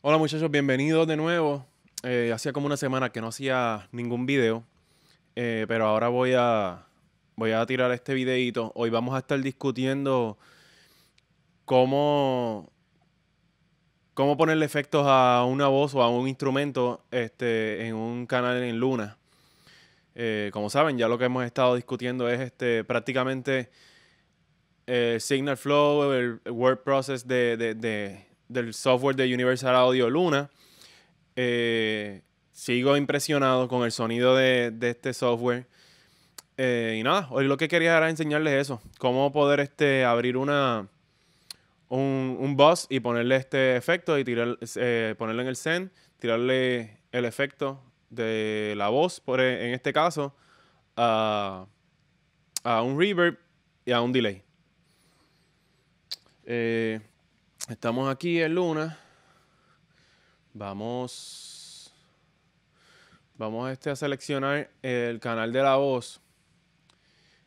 Hola muchachos, bienvenidos de nuevo. Eh, hacía como una semana que no hacía ningún video, eh, pero ahora voy a, voy a tirar este videito. Hoy vamos a estar discutiendo cómo, cómo ponerle efectos a una voz o a un instrumento este, en un canal en Luna. Eh, como saben, ya lo que hemos estado discutiendo es este, prácticamente Signal Flow, el Word Process de del software de Universal Audio Luna. Eh, sigo impresionado con el sonido de, este software. Eh, y nada, hoy lo que quería era enseñarles eso, cómo poder este, abrir una, un, un y ponerle este efecto y tirar, eh, en el send, tirarle el efecto de la voz, por, e, en este caso, a, a un reverb y a un delay. Estamos aquí en Luna. Vamos. Vamos este, a seleccionar el canal de la voz.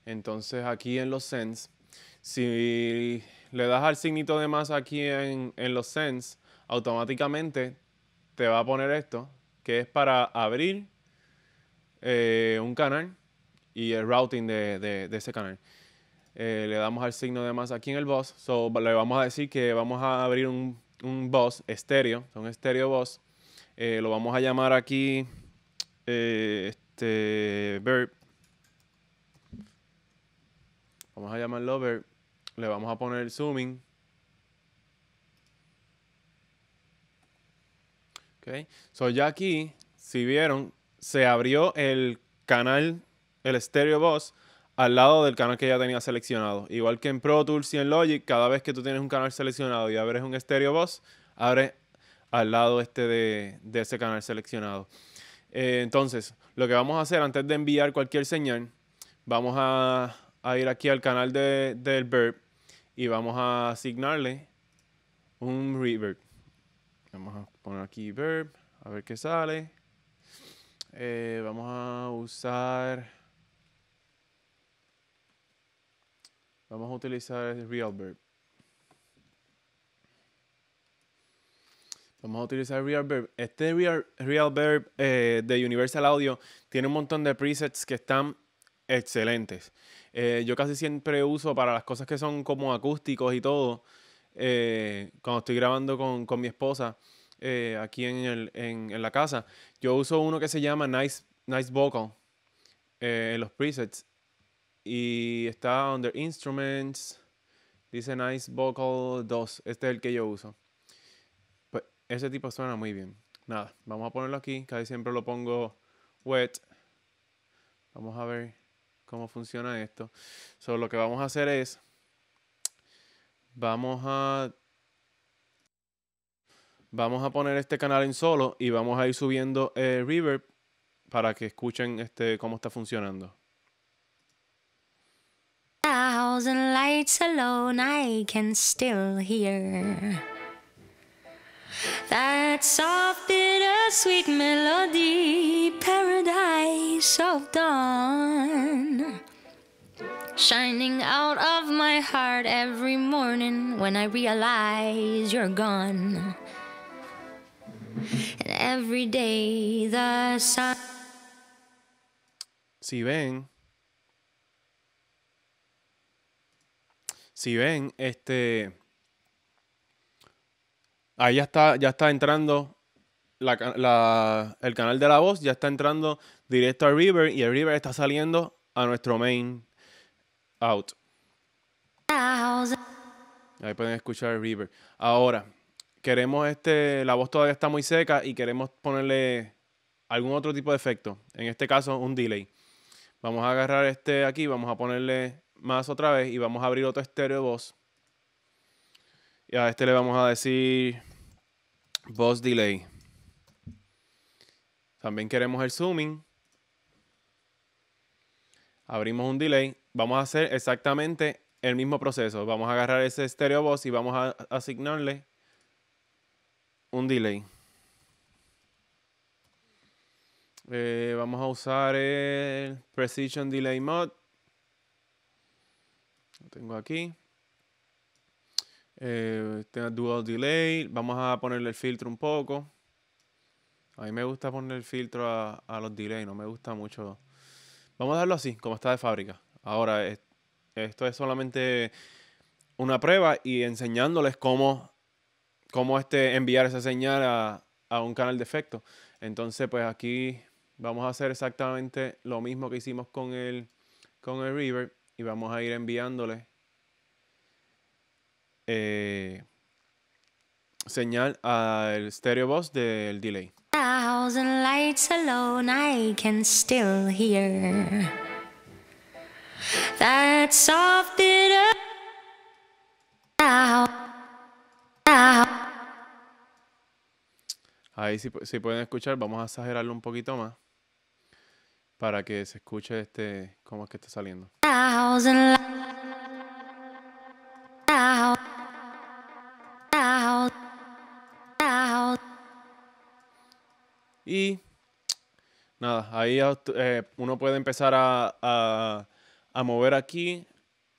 Entonces aquí en los sends. Si le das al signito de más aquí en, los sends, automáticamente te va a poner esto, que es para abrir eh, un canal y el routing de ese canal. Eh, le damos al signo de más aquí en el boss so, le vamos a decir que vamos a abrir un, un bus estéreo, un estéreo boss eh, lo vamos a llamar aquí eh, este verb, vamos a llamarlo verb, le vamos a poner zooming, ok So ya aquí, si vieron, se abrió el canal, el estéreo boss al lado del canal que ya tenía seleccionado. Igual que en Pro Tools y en Logic, cada vez que tú tienes un canal seleccionado y abres un Stereo Boss, abres al lado este de, ese canal seleccionado. Eh, entonces, lo que vamos a hacer antes de enviar cualquier señal, vamos a, ir aquí al canal del Verb y vamos a asignarle un reverb. Vamos a poner aquí Verb, a ver qué sale. Eh, vamos a usar Vamos a utilizar el verb. Vamos a utilizar verb. Este real eh, de Universal Audio tiene un montón de presets que están excelentes. Eh, yo casi siempre uso para las cosas que son como acústicos y todo. Eh, cuando estoy grabando con, mi esposa eh, aquí en, la casa, yo uso uno que se llama Nice, nice Vocal en los presets. Y está Under Instruments. Dice Nice Vocal 2. Este es el que yo uso. Pues ese tipo suena muy bien. Nada, vamos a ponerlo aquí. Casi siempre lo pongo wet. Vamos a ver cómo funciona esto. solo lo que vamos a hacer es. Vamos a. Vamos a poner este canal en solo y vamos a ir subiendo eh, reverb para que escuchen este, cómo está funcionando. and lights alone, I can still hear that soft, bitter, sweet melody, paradise of dawn, shining out of my heart every morning when I realize you're gone. And every day the sun. See you, Bang. Si ven, este. Ahí ya está, ya está entrando el canal de la voz, ya está entrando directo al River y el River está saliendo a nuestro main out. Ahí pueden escuchar el River. Ahora, queremos este. La voz todavía está muy seca y queremos ponerle algún otro tipo de efecto. En este caso, un delay. Vamos a agarrar este aquí, vamos a ponerle más otra vez y vamos a abrir otro estéreo Boss. voz. Y a este le vamos a decir voz delay. También queremos el zooming. Abrimos un delay. Vamos a hacer exactamente el mismo proceso. Vamos a agarrar ese estéreo voz y vamos a asignarle un delay. Eh, vamos a usar el Precision Delay Mod tengo aquí. Eh, tengo este dual delay. Vamos a ponerle el filtro un poco. A mí me gusta poner el filtro a, los Delay, no me gusta mucho. Vamos a darlo así, como está de fábrica. Ahora, esto es solamente una prueba y enseñándoles cómo, cómo este, enviar esa señal a, un canal de efecto. Entonces, pues aquí vamos a hacer exactamente lo mismo que hicimos con el, con el reverb y vamos a ir enviándole eh, señal al stereo boss del delay. Ahí si, si pueden escuchar, vamos a exagerarlo un poquito más para que se escuche este, cómo es que está saliendo. Y nada, ahí eh, uno puede empezar a, mover aquí,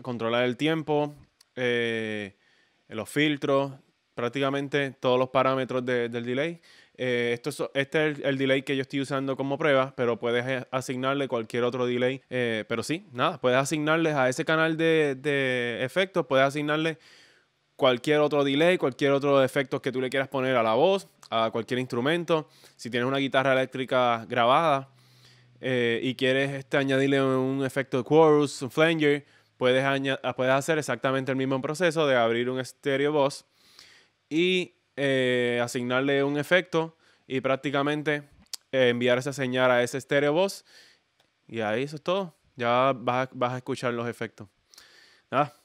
controlar el tiempo, eh, los filtros, prácticamente todos los parámetros del delay. Eh, esto este es el, delay que yo estoy usando como prueba, pero puedes eh, asignarle cualquier otro delay. Eh, pero sí, nada, puedes asignarle a ese canal de, efectos, puedes asignarle cualquier otro delay, cualquier otro efecto que tú le quieras poner a la voz, a cualquier instrumento. Si tienes una guitarra eléctrica grabada y quieres este, añadirle un efecto de chorus, un flanger, puedes, puedes hacer exactamente el mismo proceso de abrir un stereo voz y eh, asignarle un efecto y prácticamente eh, enviar esa señal a ese estéreo voz. Y ahí eso es todo. Ya vas a, escuchar los efectos.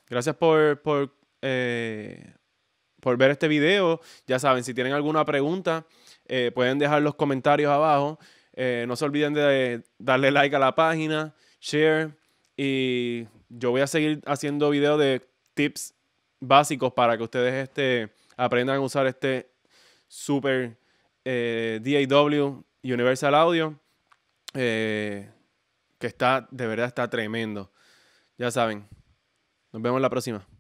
gracias por, por, eh, por ver este video. Ya saben, si tienen alguna pregunta, pueden dejar los comentarios abajo. no se olviden de darle like a la página, share. Y yo voy a seguir haciendo videos de tips básicos para que ustedes estén aprendan a usar este super eh, DAW Universal Audio, eh, que está, de verdad está tremendo. Ya saben, nos vemos la próxima.